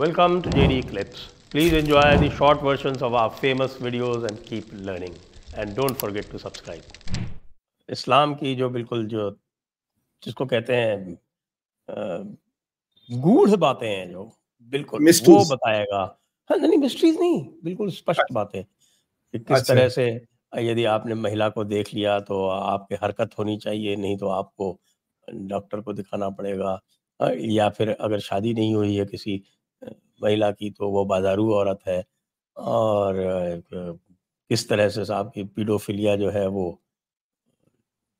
welcome to JD Clips. Please enjoy the short versions of our famous videos and keep learning. And don't forget to subscribe. इस्लाम की जो बिल्कुल जो जिसको कहते हैं गूढ़ बातें हैं जो बिल्कुल mysteries. वो बताएगा हाँ नहीं मिस्ट्रीज नहीं बिल्कुल स्पष्ट बातें कि किस अच्छा। तरह से यदि आपने महिला को देख लिया तो आपकी हरकत होनी चाहिए नहीं तो आपको डॉक्टर को दिखाना पड़ेगा या फिर अगर शादी नहीं हुई है किसी महिला की तो वो बाजारू औरत है और किस तरह से साहब की पीडोफिलिया जो है वो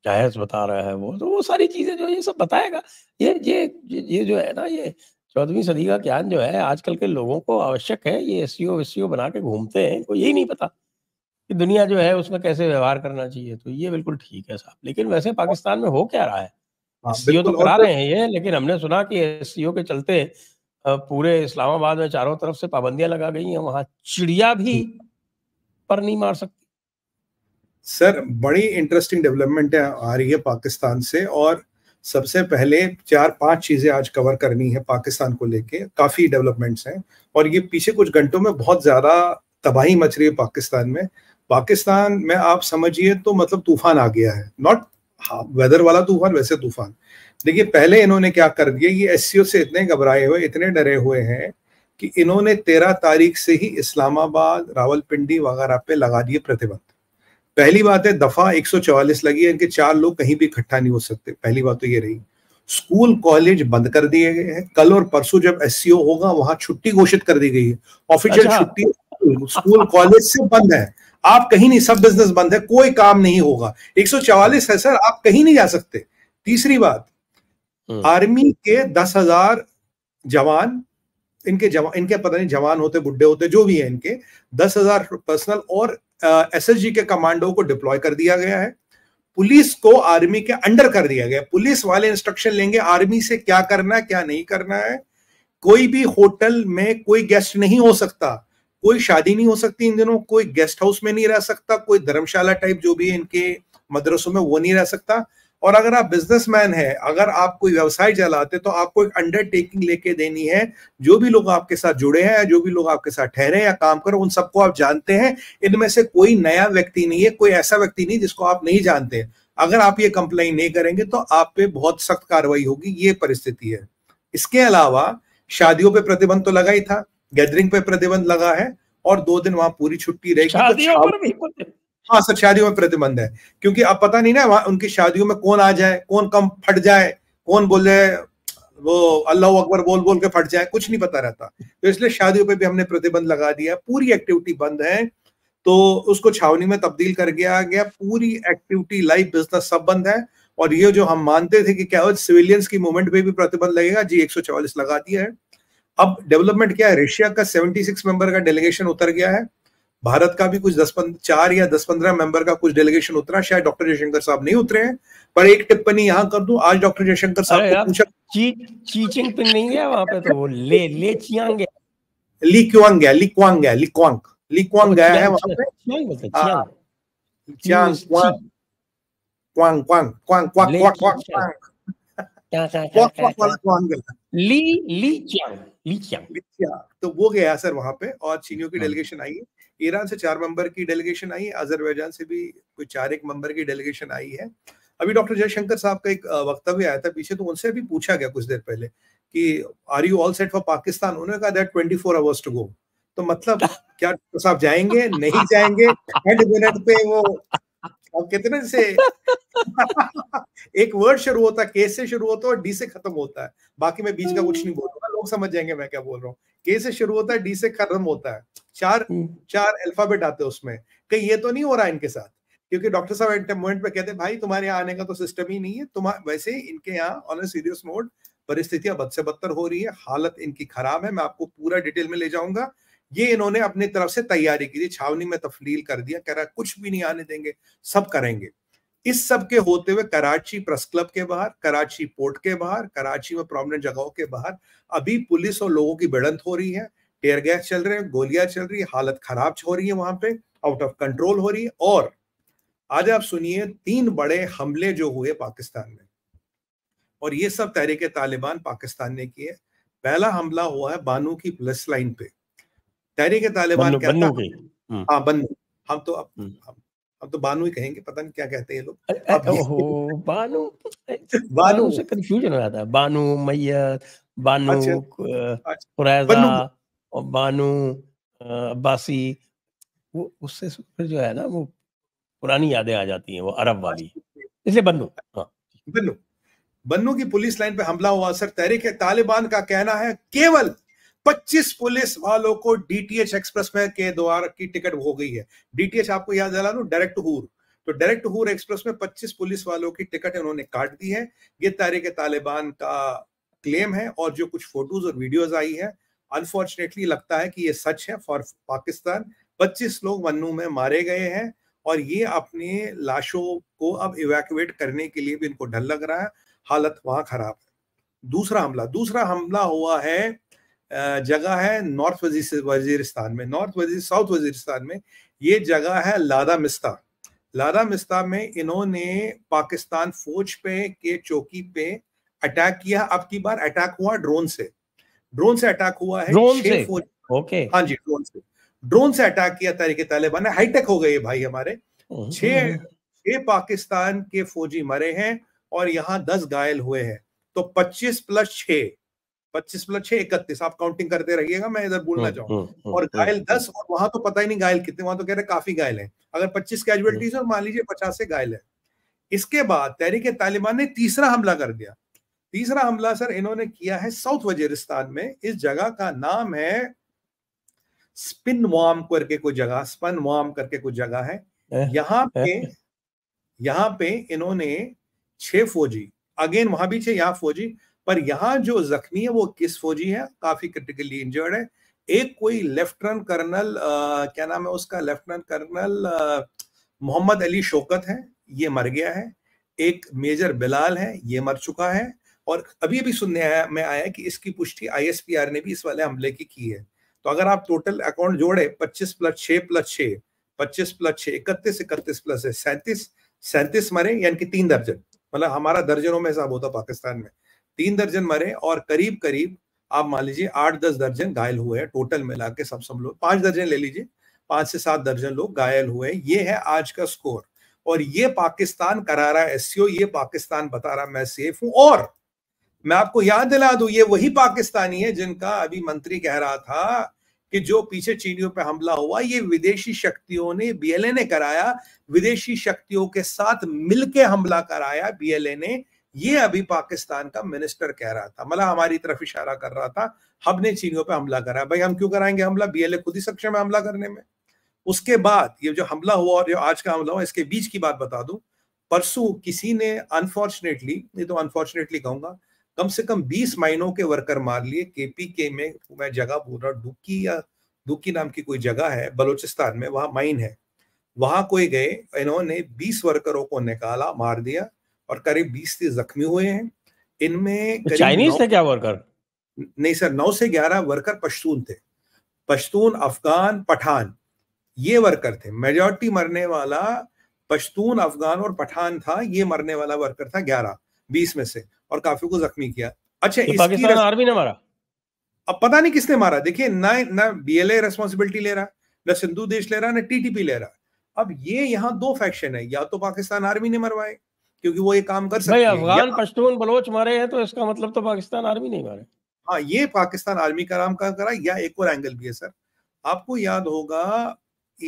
जायज बता रहा है वो तो वो सारी चीज़ें जो ये सब बताएगा ये ये ये जो है ना ये चौदहवीं सदी का ज्ञान जो है आजकल के लोगों को आवश्यक है ये एस सी बना के घूमते हैं को यही नहीं पता कि दुनिया जो है उसमें कैसे व्यवहार करना चाहिए तो ये बिल्कुल ठीक है साहब लेकिन वैसे पाकिस्तान में हो क्या रहा है हाँ, एस तो करा रहे हैं ये लेकिन हमने सुना कि एस के चलते पूरे इस्लामाबाद में चारों तरफ से पाबंदियां लगा गई हैं वहां चिड़िया भी पर नहीं मार सकती सर बड़ी इंटरेस्टिंग डेवलपमेंट आ रही है पाकिस्तान से और सबसे पहले चार पांच चीजें आज कवर करनी है पाकिस्तान को लेके काफी डेवलपमेंट्स हैं और ये पीछे कुछ घंटों में बहुत ज्यादा तबाही मच रही है पाकिस्तान में पाकिस्तान में आप समझिए तो मतलब तूफान आ गया है नॉट वेदर हाँ, वाला तूफान वैसे तूफान देखिए पहले इन्होंने क्या कर दिया ये एस से इतने घबराए हुए इतने डरे हुए हैं कि इन्होंने तेरह तारीख से ही इस्लामाबाद रावलपिंडी वगैरह पे लगा दिए प्रतिबंध पहली बात है दफा 144 लगी है इनके चार लोग कहीं भी इकट्ठा नहीं हो सकते पहली बात तो ये रही स्कूल कॉलेज बंद कर दिए गए हैं कल और परसों जब एस होगा वहां छुट्टी घोषित कर दी गई है ऑफिशियल अच्छा। छुट्टी स्कूल कॉलेज से बंद है आप कहीं नहीं सब बिजनेस बंद है कोई काम नहीं होगा 144 है सर आप कहीं नहीं जा सकते तीसरी बात आर्मी हम्म। के दस हजार जवान इनके जवान इनके पता नहीं जवान होते बुढ़े होते जो भी है इनके दस हजार पर्सनल और एस एस जी के कमांडो को डिप्लॉय कर दिया गया है पुलिस को आर्मी के अंडर कर दिया गया पुलिस वाले इंस्ट्रक्शन लेंगे आर्मी से क्या करना है क्या नहीं करना है कोई भी होटल में कोई गेस्ट नहीं हो सकता कोई शादी नहीं हो सकती इन दिनों कोई गेस्ट हाउस में नहीं रह सकता कोई धर्मशाला टाइप जो भी है इनके मदरसों में वो नहीं रह सकता और अगर आप बिजनेसमैन है अगर आप कोई व्यवसाय चलाते तो आपको एक अंडरटेकिंग लेके देनी है जो भी लोग आपके साथ जुड़े हैं या जो भी लोग आपके साथ ठहरे या काम करो उन सबको आप जानते हैं इनमें से कोई नया व्यक्ति नहीं है कोई ऐसा व्यक्ति नहीं जिसको आप नहीं जानते अगर आप ये कंप्लेन नहीं करेंगे तो आप पे बहुत सख्त कार्रवाई होगी ये परिस्थिति है इसके अलावा शादियों पर प्रतिबंध तो लगा ही था गैदरिंग पे प्रतिबंध लगा है और दो दिन वहां पूरी छुट्टी रहेगी तो हाँ सर शादियों में प्रतिबंध है क्योंकि अब पता नहीं ना उनकी शादियों में कौन आ जाए कौन कम फट जाए कौन बोले वो अल्लाह अकबर बोल बोल के फट जाए कुछ नहीं पता रहता तो इसलिए शादियों पे भी हमने प्रतिबंध लगा दिया पूरी एक्टिविटी बंद है तो उसको छावनी में तब्दील कर गया गया पूरी एक्टिविटी लाइफ बिजनेस सब बंद है और ये जो हम मानते थे कि क्या सिविलियंस की मूवमेंट पे भी प्रतिबंध लगेगा जी एक लगा दिया है अब डेवलपमेंट क्या है रशिया का 76 मेंबर का डेलीगेशन उतर गया है भारत का भी कुछ दस चार या दस पंद्रह मेंबर का कुछ डेलीगेशन उतरा शायद डॉक्टर जयशंकर साहब नहीं उतरे हैं पर एक टिप्पणी यहाँ कर दू आज डॉक्टर जयशंकर साहब को पूछा ची, चीचिंग पिन नहीं है वहां पे तो वो ले ले चियांग ली क्वांग गया ली क्वांग गया ली क्वांग ली क्वांग गया है वहां पे हाँ। क्वांग क्वांग क्वांग क्वांग क्वांग क्वांग क्वांग क्वांग तो वो गया सर वहां पे और चीनियों की डेलीगेशन हाँ। आई है ईरान से चार मेंबर की डेलीगेशन आई है अजरबैजान से भी कोई चार एक मेंबर की डेलीगेशन आई है अभी डॉक्टर जयशंकर साहब का एक वक्तव्य आया था पीछे तो उनसे भी पूछा गया कुछ देर पहले कि are you all set for Pakistan उन्होंने कहा that four hours to go तो मतलब क्या तो साहब जाएंगे नहीं जाएंगे एंड मिनट पे वो कितने से एक वर्ड शुरू होता है केस से शुरू होता है और डी से खत्म होता है बाकी मैं बीच का कुछ हम्म। नहीं बोलूंगा समझ जाएंगे मैं क्या बोल रहा हूँ के से शुरू होता है डी से खत्म होता है चार हम्म। चार अल्फाबेट आते हैं उसमें कहीं ये तो नहीं हो रहा इनके साथ क्योंकि डॉक्टर साहब एंटेमेंट पे कहते हैं भाई तुम्हारे यहाँ आने का तो सिस्टम ही नहीं है तुम्हारे वैसे ही इनके यहाँ ऑन ए सीरियस मोड परिस्थितियां बद से बदतर हो रही है हालत इनकी खराब है मैं आपको पूरा डिटेल में ले जाऊंगा ये इन्होंने अपनी तरफ से तैयारी की थी छावनी में तफलील कर दिया कह रहा कुछ भी नहीं आने देंगे सब करेंगे इस सब के होते हुए कराची प्रेस क्लब के बाहर कराची पोर्ट के बाहर कराची में प्रोमिनेंट जगहों के बाहर अभी पुलिस और लोगों की भिड़ंत हो रही है टेयर गैस चल रहे हैं गोलियां चल रही है हालत खराब हो रही है वहां पे आउट ऑफ कंट्रोल हो रही है और आज आप सुनिए तीन बड़े हमले जो हुए पाकिस्तान में और ये सब तहरीके तालिबान पाकिस्तान ने किए पहला हमला हुआ है बानू की प्लस लाइन पे तहरीके तालिबान कहता बन्नु हम्म। हाँ बंद हम तो अब हम्म। अब तो बानू ही कहेंगे पता नहीं क्या कहते हैं लोग ओहो बानू बानू से कंफ्यूजन हो जाता है बानू मैयत बानू अच्छा, कुरैजा अच्छा। और बानू अब्बासी वो उससे फिर जो है ना वो पुरानी यादें आ जाती हैं वो अरब वाली अच्छा, इसलिए बन्नू हाँ बन्नू बन्नू की पुलिस लाइन पे हमला हुआ सर तहरीक तालिबान का कहना है केवल 25 पुलिस वालों को डीटीएच एक्सप्रेस में के द्वारा की टिकट हो गई है डीटीएच आपको याद दिला लू डायरेक्ट हूर तो डायरेक्ट हूर एक्सप्रेस में 25 पुलिस वालों की टिकट उन्होंने काट दी है ये तारीख तालिबान का क्लेम है और जो कुछ फोटोज और वीडियोज आई है अनफॉर्चुनेटली लगता है कि ये सच है फॉर पाकिस्तान 25 लोग मन्नू में मारे गए हैं और ये अपने लाशों को अब इवैक्यूएट करने के लिए भी इनको डर लग रहा है हालत वहां खराब है दूसरा हमला दूसरा हमला हुआ है जगह है नॉर्थ वजीरिस्तान में नॉर्थ वजी साउथ वजीरिस्तान में ये जगह है लादा मिस्ता लादा मिस्ता में इन्होंने पाकिस्तान फौज पे के चौकी पे अटैक किया अब की बार अटैक हुआ ड्रोन से ड्रोन से अटैक हुआ है ड्रोन से ओके हाँ जी ड्रोन से ड्रोन से अटैक किया तरीके तालिबान ने हाईटेक हो गए भाई हमारे छह छह पाकिस्तान के फौजी मरे हैं और यहाँ दस घायल हुए हैं तो पच्चीस प्लस छह पच्चीस प्लस मतलब छह इकतीस आप काउंटिंग करते रहिएगा मैं इधर बोलना हम्म, चाहूंगा हम्म, हम्म, और घायल दस और वहां तो पता ही नहीं घायल कितने वहां तो कह रहे काफी घायल है अगर पच्चीस कैजुअलिटीज और मान लीजिए पचास से घायल है इसके बाद तहरीक तालिबान ने तीसरा हमला कर दिया तीसरा हमला सर इन्होंने किया है साउथ वजीरिस्तान में इस जगह का नाम है स्पिन वाम करके कोई जगह स्पन वाम करके कोई जगह है यहाँ पे यहाँ पे इन्होंने छह फौजी अगेन वहां भी छह यहाँ फौजी पर यहाँ जो जख्मी है वो किस फौजी है काफी क्रिटिकली इंजर्ड है एक कोई लेफ्टिनेंट कर्नल क्या नाम है उसका लेफ्टिनेंट कर्नल मोहम्मद अली शोकत है ये मर गया है एक मेजर बिलाल है ये मर चुका है और अभी अभी सुनने आया मैं आया कि इसकी पुष्टि आईएसपीआर ने भी इस वाले हमले की की है तो अगर आप टोटल अकाउंट जोड़े 25 प्लस 6 प्लस 6 25 प्लस 6 इकतीस इकतीस प्लस है सैंतीस सैंतीस मरे यानी कि तीन दर्जन मतलब हमारा दर्जनों में हिसाब होता पाकिस्तान में तीन दर्जन मरे और करीब करीब आप मान लीजिए आठ दस दर्जन घायल हुए हैं टोटल मिला के सब सब लोग पांच दर्जन ले लीजिए पांच से सात दर्जन लोग घायल हुए ये है आज का स्कोर और ये पाकिस्तान करा रहा है एससीओ ये पाकिस्तान बता रहा मैं सेफ हूं और मैं आपको याद दिला दू ये वही पाकिस्तानी है जिनका अभी मंत्री कह रहा था कि जो पीछे चीनियों पर हमला हुआ ये विदेशी शक्तियों ने बीएलए ने कराया विदेशी शक्तियों के साथ मिलके हमला कराया बीएलए ने ये अभी पाकिस्तान का मिनिस्टर कह रहा था मतलब हमारी तरफ इशारा कर रहा था हमने चीनियों पर हमला करा भाई हम क्यों कराएंगे हमला बीएलए खुद ही सक्षम है हमला करने में उसके बाद ये जो हमला हुआ और जो आज का हमला हुआ इसके बीच की बात बता दूं परसों किसी ने अनफॉर्चुनेटली ये तो अनफॉर्चुनेटली कहूंगा कम से कम 20 माइनों के वर्कर मार लिए केपी के में मैं जगह बोल रहा डुक्की या डुकी नाम की कोई जगह है बलोचिस्तान में वहां माइन है वहां कोई गए इन्होंने 20 वर्करों को निकाला मार दिया और करीब बीस से जख्मी हुए हैं इनमें तो चाइनीज थे क्या वर्कर नहीं सर नौ से ग्यारह वर्कर पश्तून थे पश्तून अफगान पठान ये वर्कर थे मेजोरिटी मरने वाला पश्तून अफगान और पठान था ये मरने वाला वर्कर था ग्यारह बीस में से और काफी को जख्मी किया अच्छा तो पाकिस्तान रस... आर्मी ने मारा अब पता नहीं किसने मारा देखिए ना ना बीएलए रेस्पॉन्सिबिलिटी ले रहा ना सिंधु देश ले रहा ना टीटीपी ले रहा अब ये यहाँ दो फैक्शन है या तो पाकिस्तान आर्मी ने मरवाए क्योंकि वो ये काम कर सकते हैं अफगान पश्तून बलोच मारे हैं तो इसका मतलब तो पाकिस्तान आर्मी नहीं मारे हाँ ये पाकिस्तान आर्मी का नाम काम करा या एक और एंगल भी है सर आपको याद होगा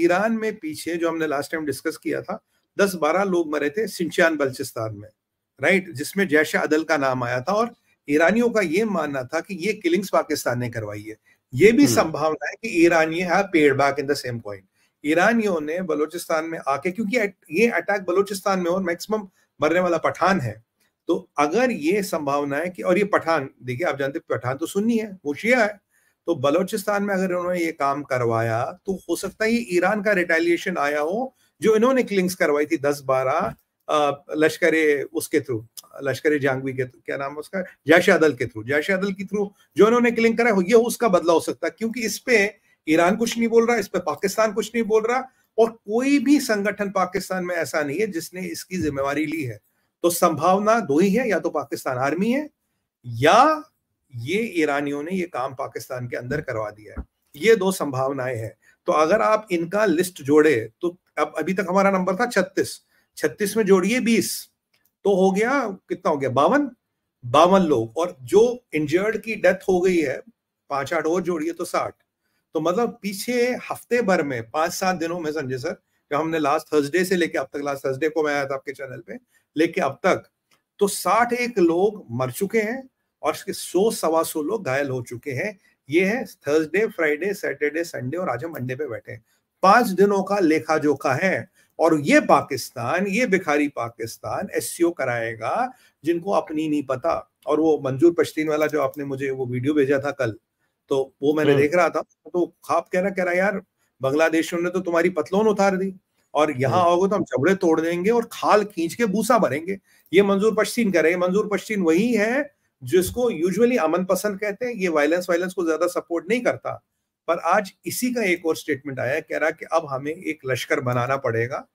ईरान में पीछे जो हमने लास्ट टाइम डिस्कस किया था दस बारह लोग मरे थे सिंचान बलचिस्तान में राइट जिसमें जैश अदल का नाम आया था और ईरानियों का ये मानना था कि ये किलिंग्स पाकिस्तान ने करवाई है ये भी हम्म। संभावना है कि ईरानी है paid back in the same point ईरानियों ने बलोचिस्तान में आके क्योंकि ये अटैक बलोचिस्तान में और मैक्सिमम मरने वाला पठान है तो अगर ये संभावना है कि और ये पठान देखिए आप जानते पठान तो सुन्नी है वो शिया है तो बलोचिस्तान में अगर उन्होंने ये काम करवाया तो हो सकता है ये ईरान का रिटेलिएशन आया हो जो इन्होंने क्लिंग्स करवाई थी दस बारह लश्कर उसके थ्रू लश्कर जांगवी के क्या नाम है उसका जैश अदल के थ्रू जैश अदल के थ्रू जो इन्होंने क्लिंग कराया हो ये उसका बदला हो सकता है क्योंकि इस पे ईरान कुछ नहीं बोल रहा इस पे पाकिस्तान कुछ नहीं बोल रहा और कोई भी संगठन पाकिस्तान में ऐसा नहीं है जिसने इसकी जिम्मेवारी ली है तो संभावना दो ही है या तो पाकिस्तान आर्मी है या ये ईरानियों ने ये काम पाकिस्तान के अंदर करवा दिया है ये दो संभावनाएं हैं तो अगर आप इनका लिस्ट जोड़े तो अब अभी तक हमारा नंबर था छत्तीस छत्तीस में जोड़िए बीस तो हो गया कितना हो गया बावन बावन लोग और जो इंजर्ड की डेथ हो गई है पांच आठ और जोड़िए तो साठ तो मतलब पीछे हफ्ते भर में पांच सात दिनों में संजय सर जो हमने लास्ट थर्सडे से लेके अब तक लास्ट थर्सडे को मैं आया था आपके चैनल पे लेके अब तक तो साठ एक लोग मर चुके हैं और इसके सौ सवा सौ लोग घायल हो चुके हैं ये है थर्सडे फ्राइडे सैटरडे संडे और आज हम मंडे पे बैठे हैं पांच दिनों का लेखा जोखा है और ये पाकिस्तान ये भिखारी पाकिस्तान एस कराएगा जिनको अपनी नहीं पता और वो मंजूर पश्तीन वाला जो आपने मुझे वो वीडियो भेजा था कल तो वो मैंने हम्म। देख रहा था तो खाप कह रहा कह रहा यार बांग्लादेशियों ने तो तुम्हारी पतलोन उतार दी और यहाँ हम्म। आओगे तो हम जबड़े तोड़ देंगे और खाल खींच के भूसा भरेंगे ये मंजूर पश्चिम रहे हैं मंजूर पश्चिम वही है जिसको यूजुअली अमन पसंद कहते हैं ये वायलेंस वायलेंस को ज्यादा सपोर्ट नहीं करता पर आज इसी का एक और स्टेटमेंट आया कह रहा कि अब हमें एक लश्कर बनाना पड़ेगा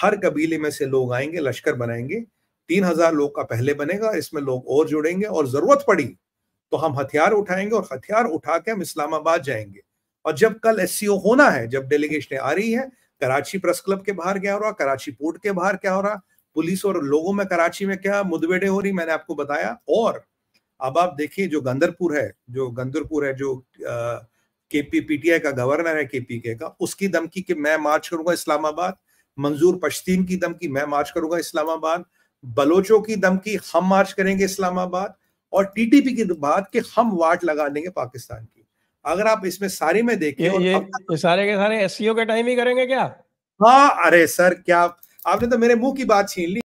हर कबीले में से लोग आएंगे लश्कर बनाएंगे तीन हजार लोग का पहले बनेगा इसमें लोग और जुड़ेंगे और जरूरत पड़ी तो हम हथियार उठाएंगे और हथियार उठा के हम इस्लामाबाद जाएंगे और जब कल एस होना है जब डेलीगेशन आ रही है कराची प्रेस क्लब के बाहर क्या हो रहा कराची पोर्ट के बाहर क्या हो रहा पुलिस और लोगों में कराची में क्या मुदबेड़े हो रही मैंने आपको बताया और अब आप देखिए जो गंदरपुर है जो गंदरपुर है जो के पी आई का गवर्नर है के पी के का उसकी धमकी कि मैं मार्च करूंगा इस्लामाबाद मंजूर पश्तीन की धमकी मैं मार्च करूंगा इस्लामाबाद बलोचों की धमकी हम मार्च करेंगे इस्लामाबाद और टीटीपी की बात कि हम वाट लगा देंगे पाकिस्तान की अगर आप इसमें सारे में देखें ये, ये, सारे के सारे एससीओ e के टाइम ही करेंगे क्या हाँ अरे सर क्या आपने तो मेरे मुंह की बात छीन ली